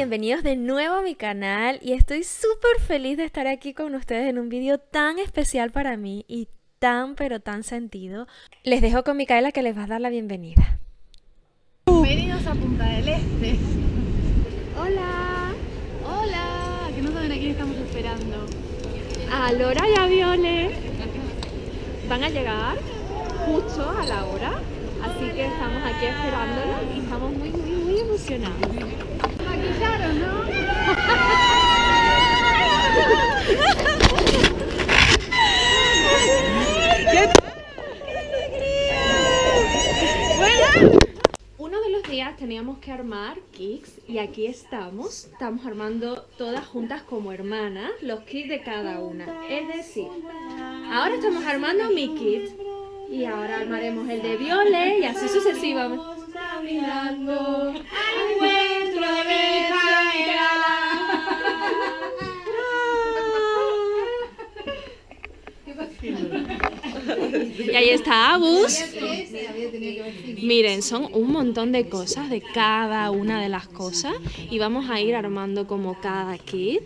bienvenidos de nuevo a mi canal y estoy súper feliz de estar aquí con ustedes en un vídeo tan especial para mí y tan pero tan sentido. Les dejo con Micaela que les va a dar la bienvenida. Bienvenidos a Punta del Este. Hola. Hola. Que no saben a estamos esperando. A Lora y aviones Van a llegar justo a la hora. Así que estamos aquí esperándolos y estamos muy, muy, muy emocionados. ¿no? Uno de los días teníamos que armar kicks y aquí estamos. Estamos armando todas juntas como hermanas los kits de cada una. Es decir, ahora estamos armando mi kit y ahora armaremos el de Violet y así sucesivamente. Y ahí está Abus. Miren, son un montón de cosas, de cada una de las cosas. Y vamos a ir armando como cada kit.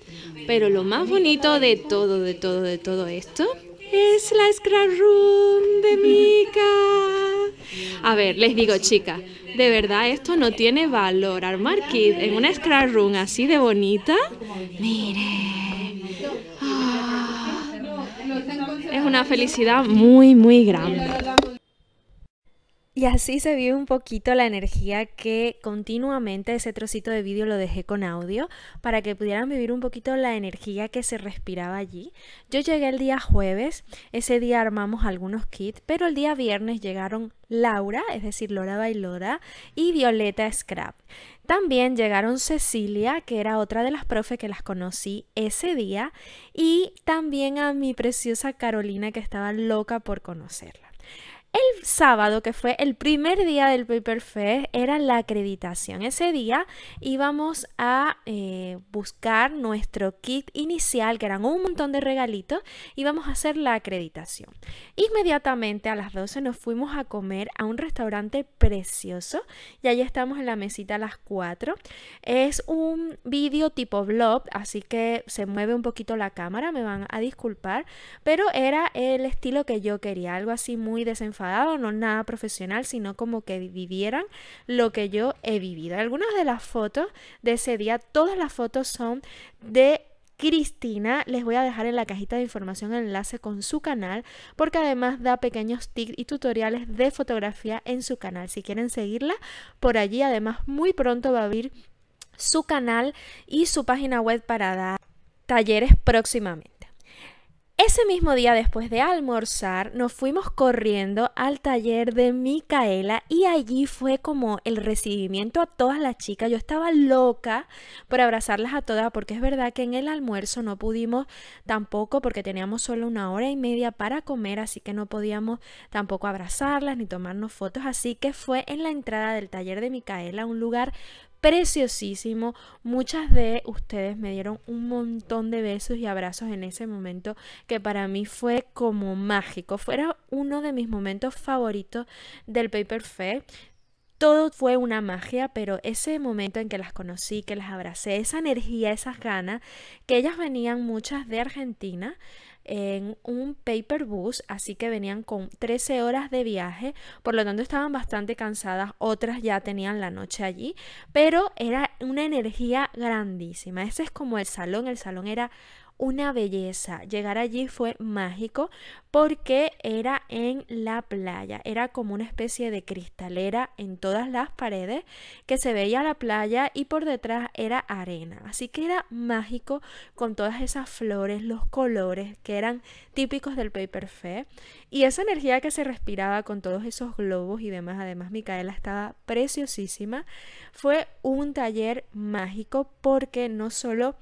Pero lo más bonito de todo, de todo, de todo esto es la Scrap Room de Mika. A ver, les digo, chicas. De verdad, esto no tiene valor. Armar kit en una Scratch Room así de bonita. Mire. Ah. es una felicidad muy, muy grande. Y así se vio un poquito la energía que continuamente ese trocito de vídeo lo dejé con audio para que pudieran vivir un poquito la energía que se respiraba allí. Yo llegué el día jueves, ese día armamos algunos kits, pero el día viernes llegaron Laura, es decir, Lora Bailora, y Violeta Scrap. También llegaron Cecilia, que era otra de las profes que las conocí ese día, y también a mi preciosa Carolina, que estaba loca por conocerla. El sábado, que fue el primer día del Paper Fest, era la acreditación. Ese día íbamos a eh, buscar nuestro kit inicial, que eran un montón de regalitos, íbamos a hacer la acreditación. Inmediatamente a las 12 nos fuimos a comer a un restaurante precioso y ahí estamos en la mesita a las 4. Es un vídeo tipo vlog, así que se mueve un poquito la cámara, me van a disculpar, pero era el estilo que yo quería, algo así muy desenfadado no nada profesional, sino como que vivieran lo que yo he vivido. Algunas de las fotos de ese día, todas las fotos son de Cristina, les voy a dejar en la cajita de información el enlace con su canal, porque además da pequeños tips y tutoriales de fotografía en su canal. Si quieren seguirla por allí, además muy pronto va a abrir su canal y su página web para dar talleres próximamente. Ese mismo día después de almorzar nos fuimos corriendo al taller de Micaela y allí fue como el recibimiento a todas las chicas. Yo estaba loca por abrazarlas a todas porque es verdad que en el almuerzo no pudimos tampoco porque teníamos solo una hora y media para comer, así que no podíamos tampoco abrazarlas ni tomarnos fotos. Así que fue en la entrada del taller de Micaela, un lugar preciosísimo. Muchas de ustedes me dieron un montón de besos y abrazos en ese momento que para mí fue como mágico. Fue uno de mis momentos favoritos del Paper Fair todo fue una magia, pero ese momento en que las conocí, que las abracé, esa energía, esas ganas, que ellas venían muchas de Argentina, en un paper bus, así que venían con 13 horas de viaje, por lo tanto estaban bastante cansadas, otras ya tenían la noche allí, pero era una energía grandísima. Ese es como el salón, el salón era una belleza. Llegar allí fue mágico porque era en la playa. Era como una especie de cristalera en todas las paredes que se veía la playa y por detrás era arena. Así que era mágico con todas esas flores, los colores que eran típicos del Paper Fair y esa energía que se respiraba con todos esos globos y demás. Además, Micaela estaba preciosísima. Fue un taller mágico porque no solo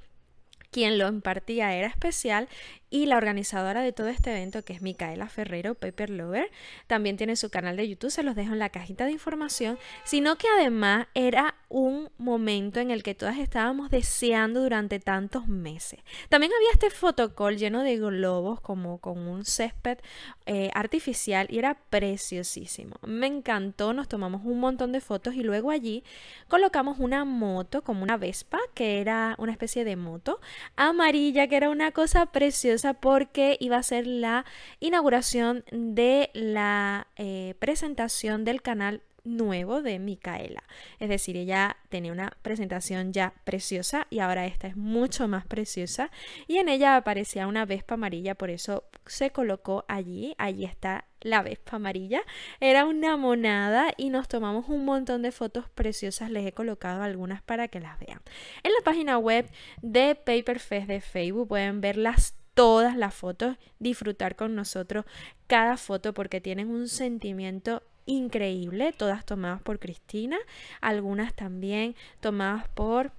quien lo impartía era especial y la organizadora de todo este evento, que es Micaela Ferrero, Paper Lover, también tiene su canal de YouTube, se los dejo en la cajita de información, sino que además era un momento en el que todas estábamos deseando durante tantos meses. También había este fotocol lleno de globos, como con un césped eh, artificial, y era preciosísimo. Me encantó, nos tomamos un montón de fotos y luego allí colocamos una moto, como una Vespa, que era una especie de moto amarilla, que era una cosa preciosa porque iba a ser la inauguración de la eh, presentación del canal nuevo de Micaela. Es decir, ella tenía una presentación ya preciosa y ahora esta es mucho más preciosa y en ella aparecía una vespa amarilla, por eso se colocó allí, allí está la vespa amarilla. Era una monada y nos tomamos un montón de fotos preciosas. Les he colocado algunas para que las vean. En la página web de Fest de Facebook pueden ver las todas las fotos, disfrutar con nosotros cada foto porque tienen un sentimiento increíble, todas tomadas por Cristina, algunas también tomadas por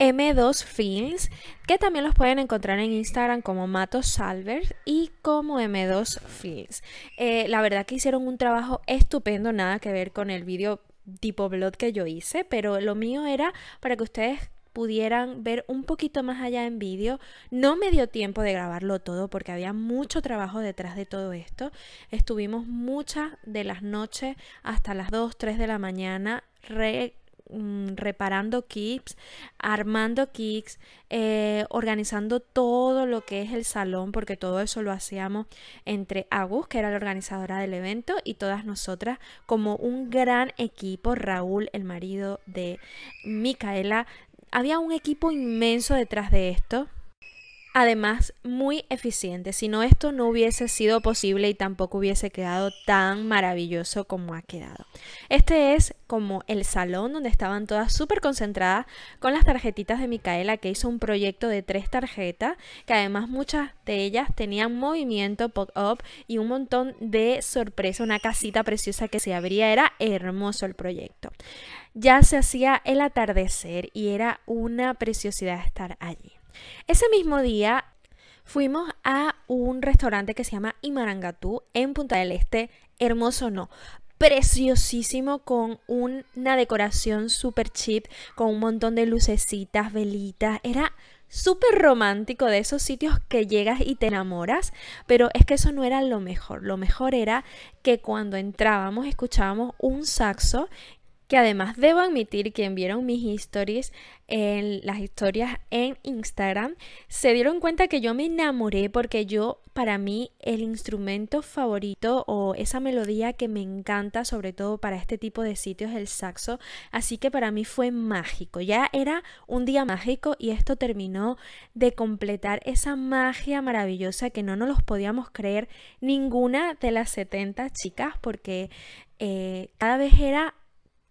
M2 Films, que también los pueden encontrar en Instagram como Mato Salver y como M2 Films. Eh, la verdad que hicieron un trabajo estupendo, nada que ver con el vídeo tipo blog que yo hice, pero lo mío era para que ustedes pudieran ver un poquito más allá en vídeo. No me dio tiempo de grabarlo todo porque había mucho trabajo detrás de todo esto. Estuvimos muchas de las noches hasta las 2, 3 de la mañana mm, reparando kits, armando kits, eh, organizando todo lo que es el salón, porque todo eso lo hacíamos entre Agus, que era la organizadora del evento, y todas nosotras como un gran equipo, Raúl, el marido de Micaela, había un equipo inmenso detrás de esto, además muy eficiente, si no esto no hubiese sido posible y tampoco hubiese quedado tan maravilloso como ha quedado. Este es como el salón donde estaban todas súper concentradas con las tarjetitas de Micaela que hizo un proyecto de tres tarjetas que además muchas de ellas tenían movimiento pop-up y un montón de sorpresa, una casita preciosa que se abría, era hermoso el proyecto ya se hacía el atardecer y era una preciosidad estar allí. Ese mismo día fuimos a un restaurante que se llama Imarangatú en Punta del Este, hermoso no, preciosísimo con una decoración super chip, con un montón de lucecitas, velitas, era súper romántico de esos sitios que llegas y te enamoras, pero es que eso no era lo mejor, lo mejor era que cuando entrábamos escuchábamos un saxo que además debo admitir quien vieron mis historias, en las historias en Instagram, se dieron cuenta que yo me enamoré porque yo, para mí, el instrumento favorito o esa melodía que me encanta, sobre todo para este tipo de sitios, es el saxo. Así que para mí fue mágico. Ya era un día mágico y esto terminó de completar esa magia maravillosa que no nos los podíamos creer ninguna de las 70 chicas porque eh, cada vez era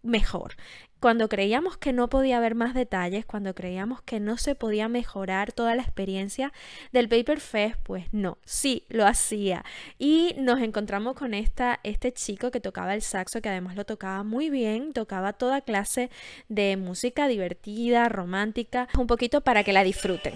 mejor. Cuando creíamos que no podía haber más detalles, cuando creíamos que no se podía mejorar toda la experiencia del Paper Fest, pues no, sí, lo hacía. Y nos encontramos con esta, este chico que tocaba el saxo, que además lo tocaba muy bien, tocaba toda clase de música divertida, romántica, un poquito para que la disfruten.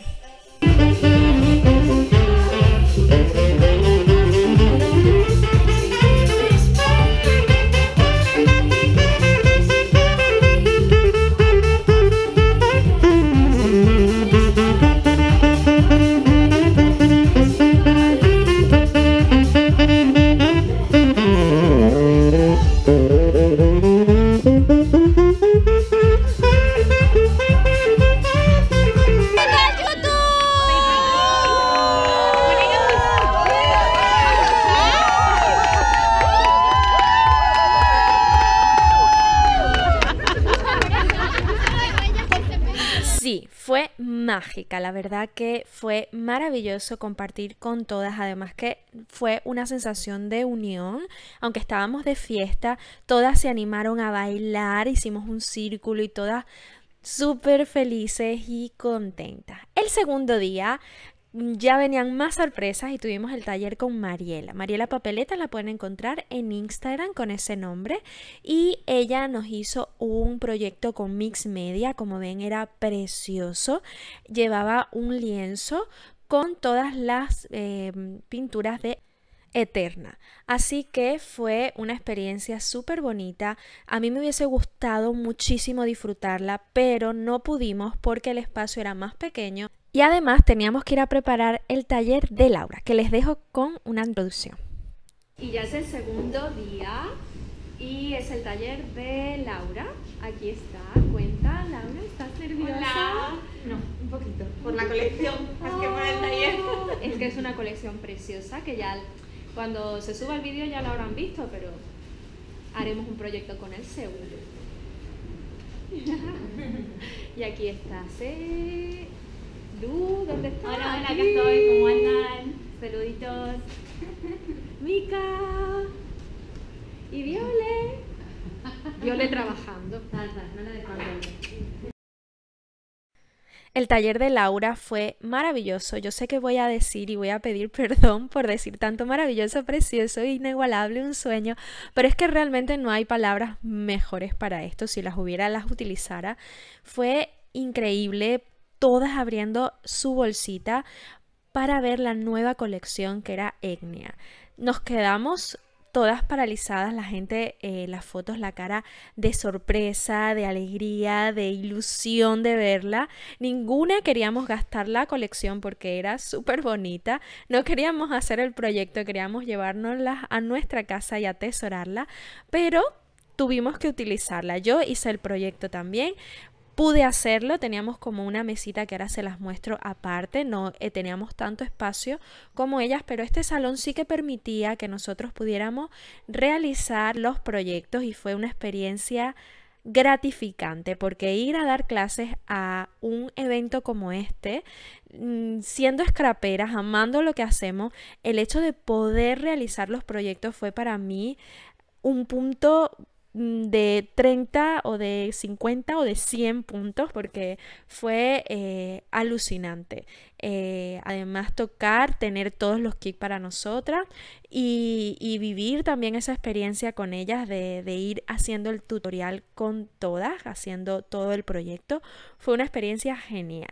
mágica. La verdad que fue maravilloso compartir con todas. Además que fue una sensación de unión. Aunque estábamos de fiesta, todas se animaron a bailar, hicimos un círculo y todas súper felices y contentas. El segundo día ya venían más sorpresas y tuvimos el taller con Mariela. Mariela Papeleta la pueden encontrar en Instagram con ese nombre y ella nos hizo un proyecto con Mix Media, como ven era precioso, llevaba un lienzo con todas las eh, pinturas de eterna. Así que fue una experiencia súper bonita. A mí me hubiese gustado muchísimo disfrutarla, pero no pudimos porque el espacio era más pequeño y además teníamos que ir a preparar el taller de Laura, que les dejo con una introducción. Y ya es el segundo día y es el taller de Laura. Aquí está, cuenta. Laura, ¿estás nerviosa? Hola. No, un poquito. Por la colección, más que por el taller. Oh. Es que es una colección preciosa que ya cuando se suba el vídeo ya la habrán visto, pero haremos un proyecto con el seguro. y aquí está. ¿sí? Lu, ¿dónde estás? Hola, hola, ¿qué estoy, ¿cómo andan? Saluditos. Mica. Y Viole. Viole trabajando. no El taller de Laura fue maravilloso. Yo sé que voy a decir y voy a pedir perdón por decir tanto maravilloso, precioso, inigualable, un sueño, pero es que realmente no hay palabras mejores para esto. Si las hubiera, las utilizara. Fue increíble todas abriendo su bolsita para ver la nueva colección que era Etnia. Nos quedamos todas paralizadas, la gente, eh, las fotos, la cara de sorpresa, de alegría, de ilusión de verla. Ninguna queríamos gastar la colección porque era súper bonita. No queríamos hacer el proyecto, queríamos llevárnosla a nuestra casa y atesorarla, pero tuvimos que utilizarla. Yo hice el proyecto también pude hacerlo, teníamos como una mesita que ahora se las muestro aparte, no eh, teníamos tanto espacio como ellas, pero este salón sí que permitía que nosotros pudiéramos realizar los proyectos y fue una experiencia gratificante porque ir a dar clases a un evento como este, mm, siendo escraperas, amando lo que hacemos, el hecho de poder realizar los proyectos fue para mí un punto Mm, de 30 o de 50 o de 100 puntos porque fue eh, alucinante. Eh, además tocar, tener todos los kits para nosotras y, vivir también esa experiencia con ellas de ir haciendo el tutorial con todas, haciendo todo el proyecto, fue una experiencia genial.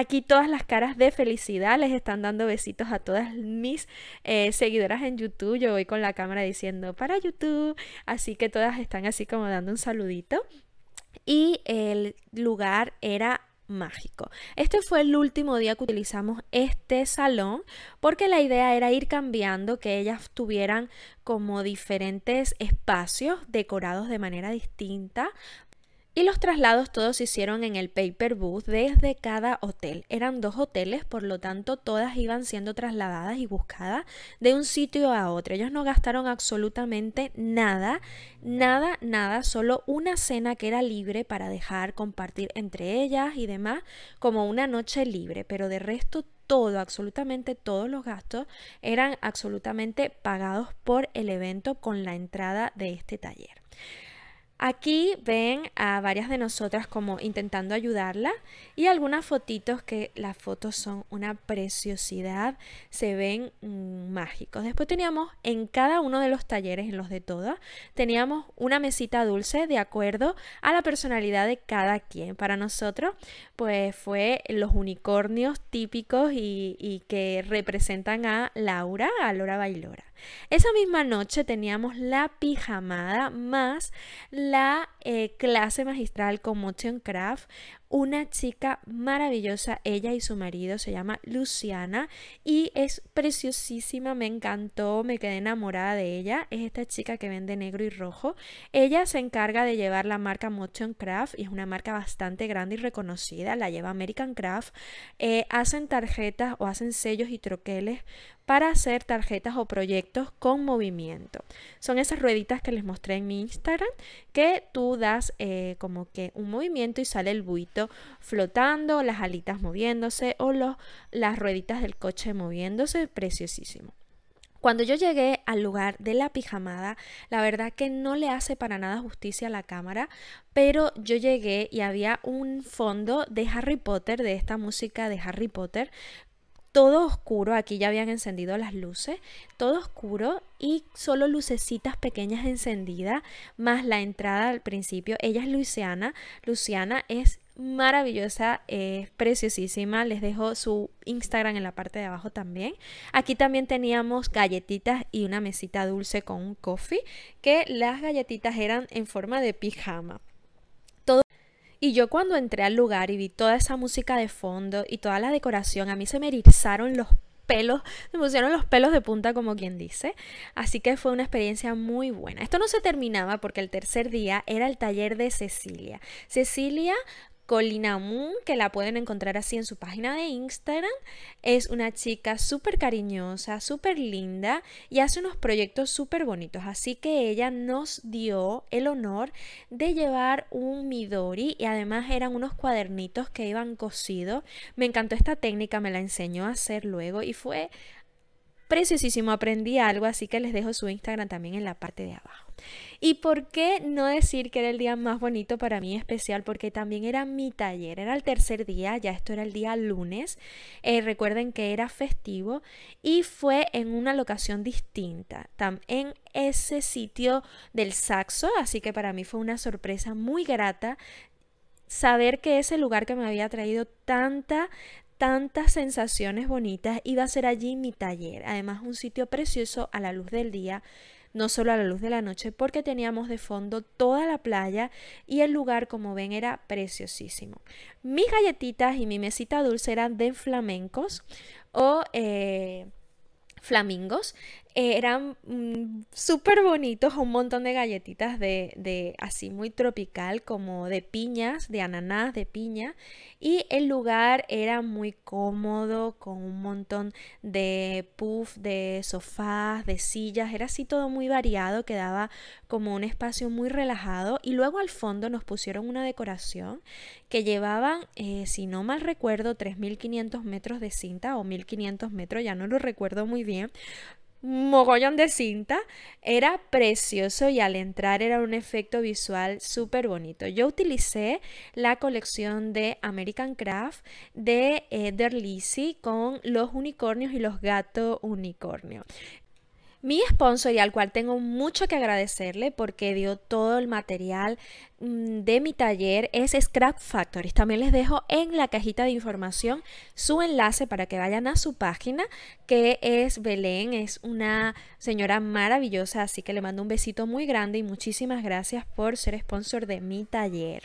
Aquí todas las caras de felicidad les están dando besitos a todas mis eh, seguidoras en YouTube. Yo voy con la cámara diciendo para YouTube. Así que todas están así como dando un saludito. Y el lugar era mágico. Este fue el último día que utilizamos este salón porque la idea era ir cambiando, que ellas tuvieran como diferentes espacios decorados de manera distinta y los traslados todos se hicieron en el paper booth desde cada hotel. Eran dos hoteles, por lo tanto todas iban siendo trasladadas y buscadas de un sitio a otro. Ellos no gastaron absolutamente nada, nada, nada, solo una cena que era libre para dejar compartir entre ellas y demás, como una noche libre, pero de resto todo, absolutamente todos los gastos eran absolutamente pagados por el evento con la entrada de este taller. Aquí ven a varias de nosotras como intentando ayudarla y algunas fotitos que las fotos son una preciosidad, se ven mm, mágicos. Después teníamos en cada uno de los talleres, en los de todas, teníamos una mesita dulce de acuerdo a la personalidad de cada quien. Para nosotros, pues fue los unicornios típicos y, que representan a Laura, a Laura Bailora. Esa misma noche teníamos la pijamada más la eh, clase magistral con Motion Craft, una chica maravillosa, ella y su marido se llama Luciana y es preciosísima, me encantó, me quedé enamorada de ella, es esta chica que vende negro y rojo, ella se encarga de llevar la marca Motion Craft y es una marca bastante grande y reconocida, la lleva American Craft, eh, hacen tarjetas o hacen sellos y troqueles para hacer tarjetas o proyectos con movimiento. Son esas rueditas que les mostré en mi Instagram que tú das eh, como que un movimiento y sale el buit flotando, las alitas moviéndose o los, las rueditas del coche moviéndose, preciosísimo. Cuando yo llegué al lugar de la pijamada, la verdad que no le hace para nada justicia a la cámara, pero yo llegué y había un fondo de Harry Potter, de esta música de Harry Potter, todo oscuro, aquí ya habían encendido las luces, todo oscuro y solo lucecitas pequeñas encendidas, más la entrada al principio, ella es Luciana, Luciana es maravillosa, es preciosísima. Les dejo su Instagram en la parte de abajo también. Aquí también teníamos galletitas y una mesita dulce con un coffee, que las galletitas eran en forma de pijama. Todo... Y yo cuando entré al lugar y vi toda esa música de fondo y toda la decoración, a mí se me erizaron los pelos, me pusieron los pelos de punta como quien dice. Así que fue una experiencia muy buena. Esto no se terminaba porque el tercer día era el taller de Cecilia. Cecilia Colina Moon, que la pueden encontrar así en su página de Instagram. Es una chica súper cariñosa, súper linda y hace unos proyectos súper bonitos. Así que ella nos dio el honor de llevar un Midori y además eran unos cuadernitos que iban cosidos. Me encantó esta técnica, me la enseñó a hacer luego y fue preciosísimo. Aprendí algo, así que les dejo su Instagram también en la parte de abajo. ¿Y por qué no decir que era el día más bonito para mí especial? Porque también era mi taller, era el tercer día, ya esto era el día lunes. Eh, recuerden que era festivo y fue en una locación distinta, en ese sitio del Saxo, así que para mí fue una sorpresa muy grata saber que ese lugar que me había traído tanta tantas sensaciones bonitas iba a ser allí mi taller. Además, un sitio precioso a la luz del día, no solo a la luz de la noche, porque teníamos de fondo toda la playa y el lugar, como ven, era preciosísimo. Mis galletitas y mi mesita dulce eran de flamencos o... Eh, flamingos eh, eran mm, súper bonitos, un montón de galletitas de, así muy tropical, como de piñas, de ananás, de piña. Y el lugar era muy cómodo, con un montón de puff, de sofás, de sillas. Era así todo muy variado, quedaba como un espacio muy relajado. Y luego al fondo nos pusieron una decoración que llevaban, eh, si no mal recuerdo, 3.500 metros de cinta o 1.500 metros, ya no lo recuerdo muy bien mogollón de cinta. Era precioso y al entrar era un efecto visual súper bonito. Yo utilicé la colección de American Craft de Eder eh, Lisi con los unicornios y los gatos unicornio. Mi sponsor y al cual tengo mucho que agradecerle porque dio todo el material mm, de mi taller es Scrap Factories. También les dejo en la cajita de información su enlace para que vayan a su página que es Belén, es una señora maravillosa, así que le mando un besito muy grande y muchísimas gracias por ser sponsor de mi taller.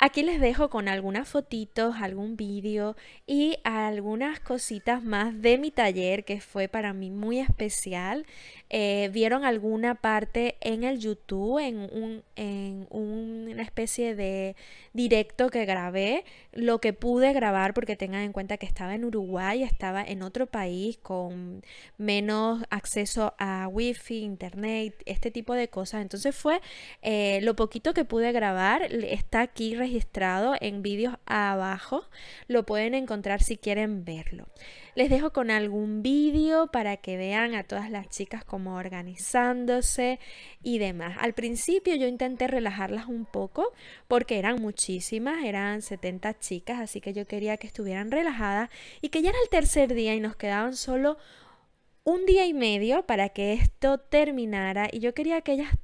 Aquí les dejo con algunas fotitos, algún vídeo y algunas cositas más de mi taller que fue para mí muy especial. Eh, vieron alguna parte en el YouTube, en, en una especie de directo que grabé, lo que pude grabar, porque tengan en cuenta que estaba en Uruguay, estaba en otro país con menos acceso a wifi, internet, este tipo de cosas. Entonces fue eh, lo poquito que pude grabar, está aquí registrado en vídeos abajo, lo pueden encontrar si quieren verlo. Les dejo con algún vídeo para que vean a todas las chicas organizándose y demás. Al principio yo intenté relajarlas un poco porque eran muchísimas, eran 70 chicas, así que yo quería que estuvieran relajadas y que ya era el tercer día y nos quedaban solo un día y medio para que esto terminara y yo quería que ellas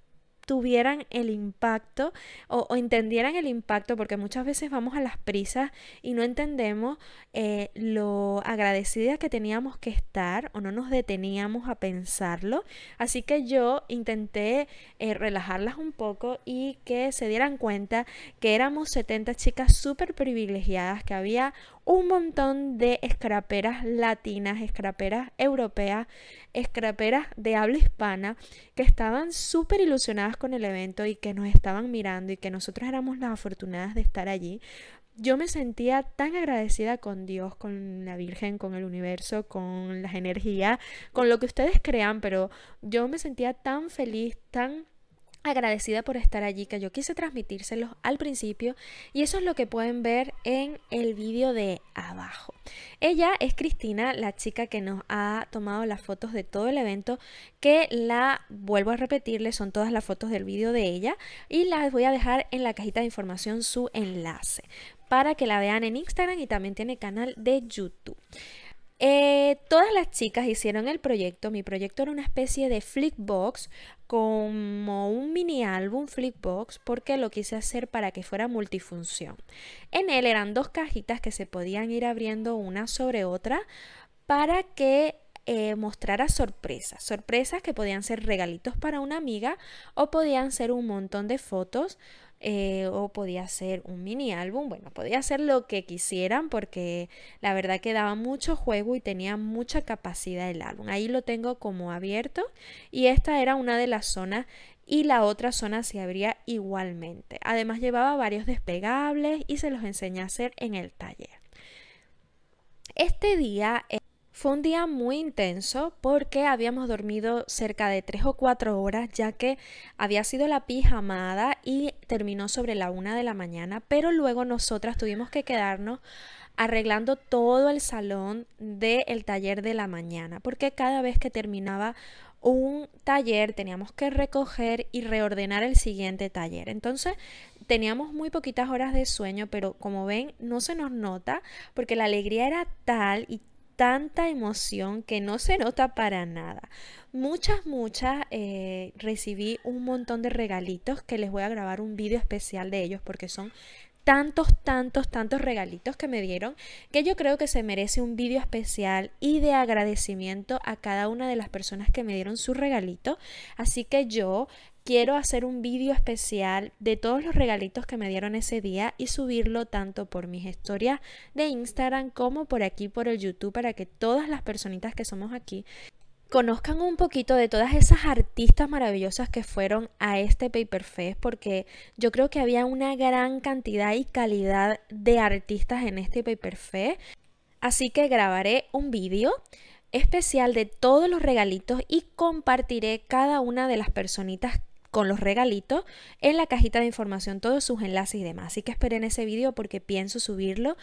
tuvieran el impacto o, entendieran el impacto, porque muchas veces vamos a las prisas y no entendemos eh, lo agradecidas que teníamos que estar o no nos deteníamos a pensarlo. Así que yo intenté eh, relajarlas un poco y que se dieran cuenta que éramos 70 chicas súper privilegiadas, que había un montón de escraperas latinas, escraperas europeas, escraperas de habla hispana que estaban súper ilusionadas con el evento y que nos estaban mirando y que nosotros éramos las afortunadas de estar allí. Yo me sentía tan agradecida con Dios, con la Virgen, con el universo, con las energías, con lo que ustedes crean, pero yo me sentía tan feliz, tan agradecida por estar allí, que yo quise transmitírselos al principio y eso es lo que pueden ver en el vídeo de abajo. Ella es Cristina, la chica que nos ha tomado las fotos de todo el evento, que la vuelvo a repetirles, son todas las fotos del vídeo de ella y las voy a dejar en la cajita de información su enlace para que la vean en Instagram y también tiene canal de YouTube. Eh, todas las chicas hicieron el proyecto. Mi proyecto era una especie de flickbox, como un mini álbum flickbox, porque lo quise hacer para que fuera multifunción. En él eran dos cajitas que se podían ir abriendo una sobre otra para que eh, mostrara sorpresas. Sorpresas que podían ser regalitos para una amiga o podían ser un montón de fotos eh, o podía hacer un mini álbum, bueno, podía hacer lo que quisieran porque la verdad que daba mucho juego y tenía mucha capacidad el álbum. Ahí lo tengo como abierto y esta era una de las zonas y la otra zona se abría igualmente. Además llevaba varios despegables y se los enseñé a hacer en el taller. Este día... Eh, fue un día muy intenso porque habíamos dormido cerca de 3 o 4 horas ya que había sido la pijamada y terminó sobre la 1 de la mañana, pero luego nosotras tuvimos que quedarnos arreglando todo el salón del taller de la mañana, porque cada vez que terminaba un taller teníamos que recoger y reordenar el siguiente taller. Entonces teníamos muy poquitas horas de sueño, pero como ven no se nos nota porque la alegría era tal y tanta emoción que no se nota para nada. Muchas, muchas eh, recibí un montón de regalitos que les voy a grabar un vídeo especial de ellos porque son tantos, tantos, tantos regalitos que me dieron que yo creo que se merece un vídeo especial y de agradecimiento a cada una de las personas que me dieron su regalito. Así que yo quiero hacer un vídeo especial de todos los regalitos que me dieron ese día y subirlo tanto por mis historias de Instagram como por aquí por el YouTube para que todas las personitas que somos aquí conozcan un poquito de todas esas artistas maravillosas que fueron a este Paper Fest, porque yo creo que había una gran cantidad y calidad de artistas en este Paper Fest. Así que grabaré un vídeo especial de todos los regalitos y compartiré cada una de las personitas con los regalitos en la cajita de información, todos sus enlaces y demás. Así que esperen ese vídeo porque pienso subirlo,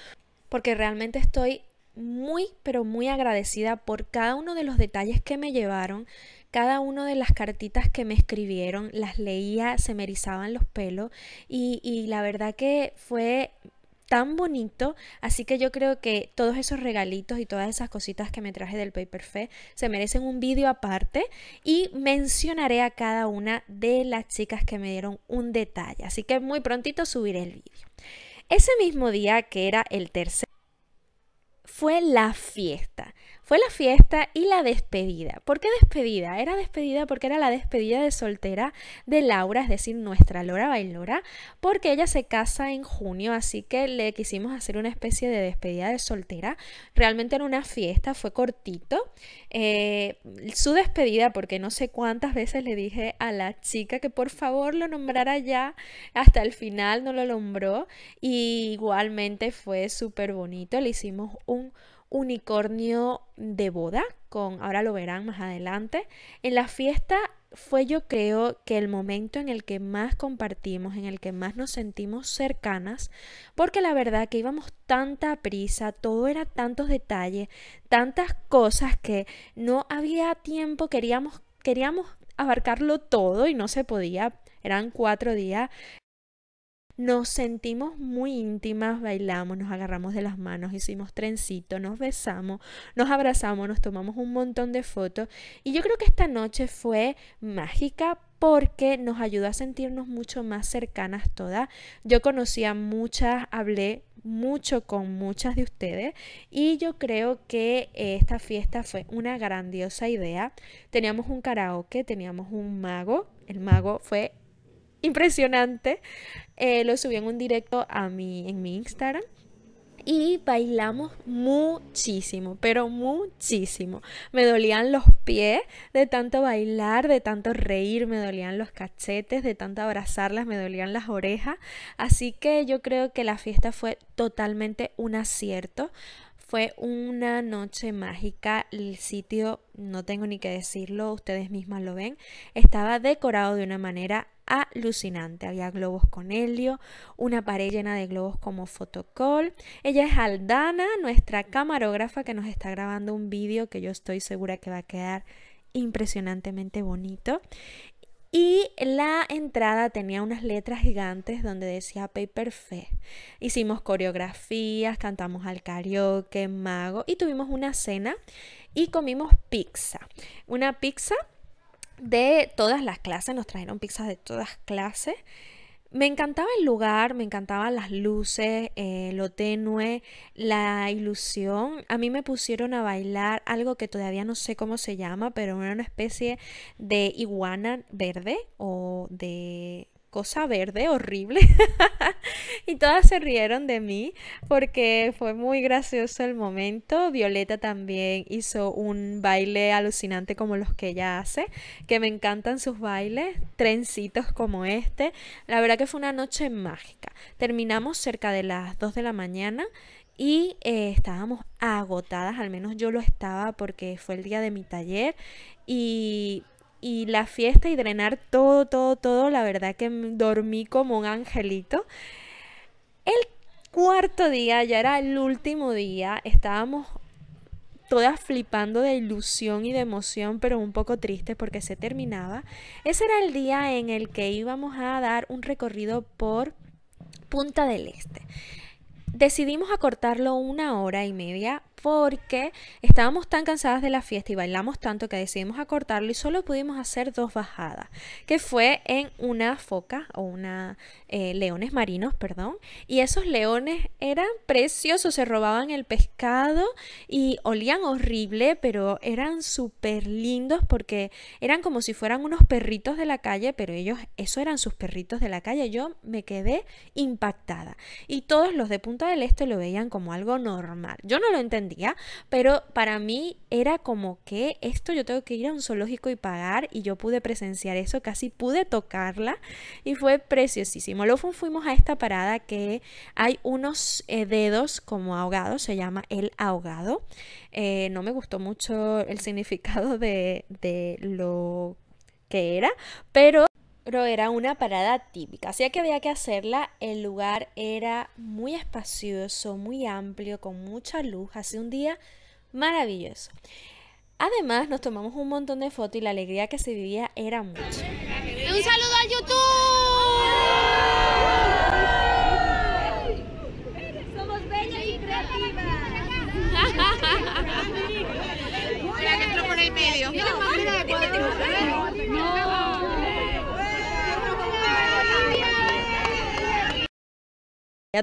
porque realmente estoy muy, pero muy agradecida por cada uno de los detalles que me llevaron, cada una de las cartitas que me escribieron, las leía, se me erizaban los pelos y, la verdad que fue tan bonito, así que yo creo que todos esos regalitos y todas esas cositas que me traje del Paper Fe se merecen un vídeo aparte y mencionaré a cada una de las chicas que me dieron un detalle, así que muy prontito subiré el vídeo. Ese mismo día que era el tercer fue la fiesta fue la fiesta y la despedida. ¿Por qué despedida? Era despedida porque era la despedida de soltera de Laura, es decir, nuestra Lora Bailora, porque ella se casa en junio, así que le quisimos hacer una especie de despedida de soltera. Realmente era una fiesta, fue cortito. Eh, su despedida, porque no sé cuántas veces le dije a la chica que por favor lo nombrara ya, hasta el final no lo nombró, y igualmente fue súper bonito, le hicimos un unicornio de boda, con ahora lo verán más adelante. En la fiesta fue yo creo que el momento en el que más compartimos, en el que más nos sentimos cercanas, porque la verdad que íbamos tanta prisa, todo era tantos detalles, tantas cosas que no había tiempo, queríamos queríamos abarcarlo todo y no se podía. Eran cuatro días nos sentimos muy íntimas, bailamos, nos agarramos de las manos, hicimos trencito, nos besamos, nos abrazamos, nos tomamos un montón de fotos y yo creo que esta noche fue mágica porque nos ayudó a sentirnos mucho más cercanas todas. Yo conocía muchas, hablé mucho con muchas de ustedes y yo creo que esta fiesta fue una grandiosa idea. Teníamos un karaoke, teníamos un mago, el mago fue impresionante. Eh, lo subí en un directo a mi, en mi Instagram. Y bailamos muchísimo, pero muchísimo. Me dolían los pies de tanto bailar, de tanto reír, me dolían los cachetes, de tanto abrazarlas, me dolían las orejas. Así que yo creo que la fiesta fue totalmente un acierto. Fue una noche mágica. El sitio, no tengo ni que decirlo, ustedes mismas lo ven, estaba decorado de una manera alucinante. Había globos con helio, una pared llena de globos como fotocol. Ella es Aldana, nuestra camarógrafa que nos está grabando un vídeo que yo estoy segura que va a quedar impresionantemente bonito. Y la entrada tenía unas letras gigantes donde decía Paper Fe. Hicimos coreografías, cantamos al karaoke, mago y tuvimos una cena y comimos pizza. Una pizza de todas las clases, nos trajeron pizzas de todas clases. Me encantaba el lugar, me encantaban las luces, eh, lo tenue, la ilusión. A mí me pusieron a bailar algo que todavía no sé cómo se llama, pero era una especie de iguana verde o de cosa verde horrible. y todas se rieron de mí porque fue muy gracioso el momento. Violeta también hizo un baile alucinante como los que ella hace, que me encantan sus bailes, trencitos como este. La verdad que fue una noche mágica. Terminamos cerca de las 2 de la mañana y eh, estábamos agotadas, al menos yo lo estaba porque fue el día de mi taller y y la fiesta y drenar todo, todo, todo. La verdad que dormí como un angelito. El cuarto día, ya era el último día, estábamos todas flipando de ilusión y de emoción, pero un poco tristes porque se terminaba. Ese era el día en el que íbamos a dar un recorrido por Punta del Este. Decidimos acortarlo una hora y media porque estábamos tan cansadas de la fiesta y bailamos tanto que decidimos acortarlo y solo pudimos hacer dos bajadas, que fue en una foca o una eh, leones marinos, perdón, y esos leones eran preciosos, se robaban el pescado y olían horrible, pero eran súper lindos porque eran como si fueran unos perritos de la calle, pero ellos, eso eran sus perritos de la calle, yo me quedé impactada y todos los de Punta del Este lo veían como algo normal, yo no lo entendí pero para mí era como que esto yo tengo que ir a un zoológico y pagar y yo pude presenciar eso, casi pude tocarla y fue preciosísimo. Luego fuimos a esta parada que hay unos eh, dedos como ahogados, se llama el ahogado. Eh, no me gustó mucho el significado de, de lo que era, pero pero era una parada típica, así que había que hacerla. El lugar era muy espacioso, muy amplio, con mucha luz, hace un día maravilloso. Además, nos tomamos un montón de fotos y la alegría que se vivía era mucha. Un saludo a YouTube.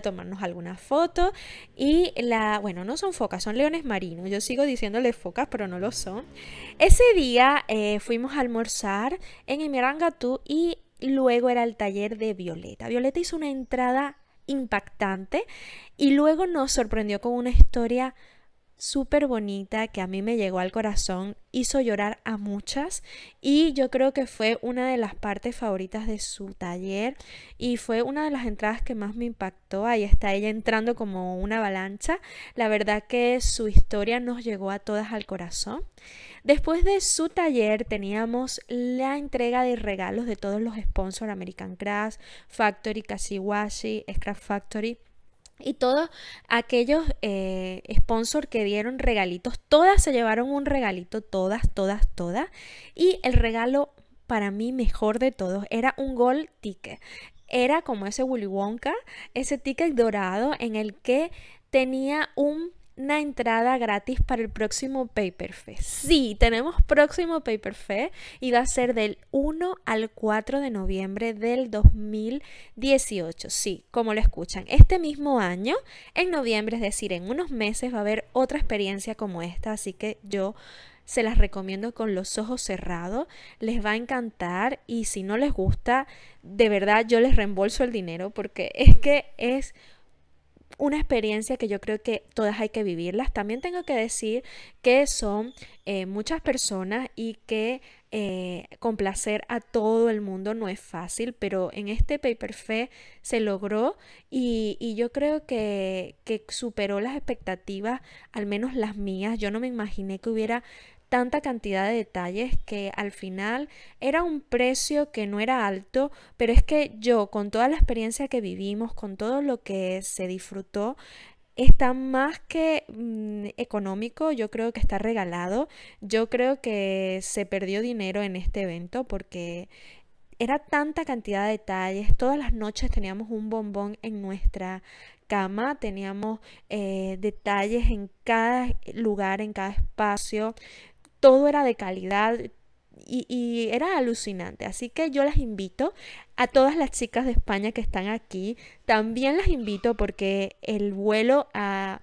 tomarnos algunas fotos. Y la, bueno, no son focas, son leones marinos. Yo sigo diciéndole focas, pero no lo son. Ese día eh, fuimos a almorzar en Mirangatú y luego era el taller de Violeta. Violeta hizo una entrada impactante y luego nos sorprendió con una historia súper bonita que a mí me llegó al corazón, hizo llorar a muchas y yo creo que fue una de las partes favoritas de su taller y fue una de las entradas que más me impactó. Ahí está ella entrando como una avalancha. La verdad que su historia nos llegó a todas al corazón. Después de su taller teníamos la entrega de regalos de todos los sponsors American Crafts, Factory, Kashiwashi, Scrap Factory y todos aquellos eh, sponsors que dieron regalitos, todas se llevaron un regalito, todas, todas, todas. Y el regalo para mí mejor de todos era un gol ticket. Era como ese Willy Wonka, ese ticket dorado en el que tenía un una entrada gratis para el próximo Paperfest. Sí, tenemos próximo Paperfest y va a ser del 1 al 4 de noviembre del 2018. Sí, como lo escuchan, este mismo año, en noviembre, es decir, en unos meses, va a haber otra experiencia como esta, así que yo se las recomiendo con los ojos cerrados, les va a encantar y si no les gusta, de verdad yo les reembolso el dinero porque es que es una experiencia que yo creo que todas hay que vivirlas. También tengo que decir que son eh, muchas personas y que eh, complacer a todo el mundo no es fácil, pero en este Paper Fe se logró y, y yo creo que, que superó las expectativas, al menos las mías. Yo no me imaginé que hubiera tanta cantidad de detalles que al final era un precio que no era alto, pero es que yo con toda la experiencia que vivimos, con todo lo que se disfrutó, está más que mm, económico, yo creo que está regalado, yo creo que se perdió dinero en este evento porque era tanta cantidad de detalles, todas las noches teníamos un bombón en nuestra cama, teníamos eh, detalles en cada lugar, en cada espacio, todo era de calidad y, era alucinante. Así que yo las invito a todas las chicas de España que están aquí. También las invito porque el vuelo a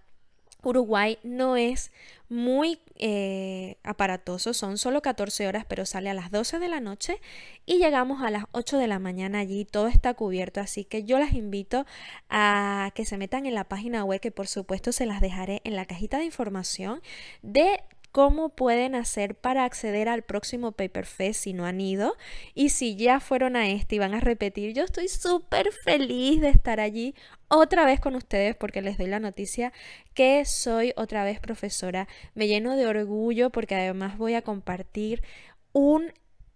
Uruguay no es muy eh, aparatoso, son solo 14 horas, pero sale a las 12 de la noche y llegamos a las 8 de la mañana allí, todo está cubierto, así que yo las invito a que se metan en la página web, que por supuesto se las dejaré en la cajita de información, de cómo pueden hacer para acceder al próximo Fest si no han ido y si ya fueron a este y van a repetir. Yo estoy súper feliz de estar allí otra vez con ustedes porque les doy la noticia que soy otra vez profesora. Me lleno de orgullo porque además voy a compartir un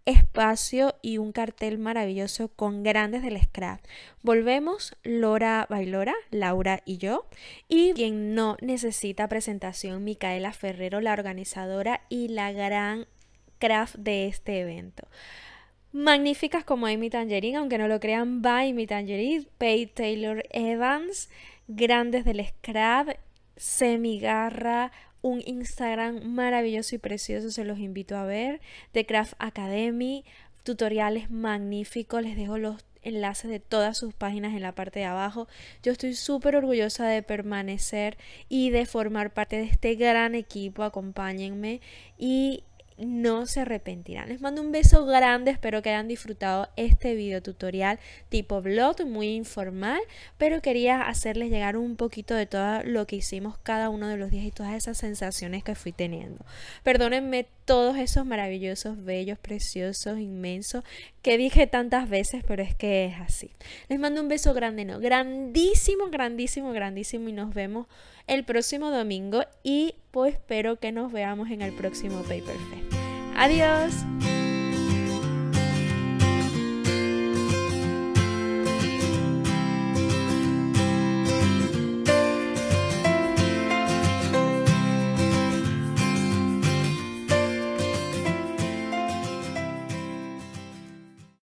espacio y un cartel maravilloso con grandes del scrap. Volvemos Lora Bailora, Laura y yo. Y quien no necesita presentación, Micaela Ferrero, la organizadora y la gran craft de este evento magníficas como Amy Tangerine, aunque no lo crean, by Amy Tangerine, Paige Taylor Evans, grandes del scrap, semigarra, un Instagram maravilloso y precioso, se los invito a ver, The Craft Academy, tutoriales magníficos, les dejo los enlaces de todas sus páginas en la parte de abajo. Yo estoy súper orgullosa de permanecer y de formar parte de este gran equipo, acompáñenme y no se arrepentirán. Les mando un beso grande, espero que hayan disfrutado este video tutorial tipo vlog. muy informal, pero quería hacerles llegar un poquito de todo lo que hicimos cada uno de los días y todas esas sensaciones que fui teniendo. Perdónenme todos esos maravillosos, bellos, preciosos, inmensos que dije tantas veces, pero es que es así. Les mando un beso grande, no, grandísimo, grandísimo, grandísimo y nos vemos el próximo domingo y pues espero que nos veamos en el próximo Paper Fest. Adiós.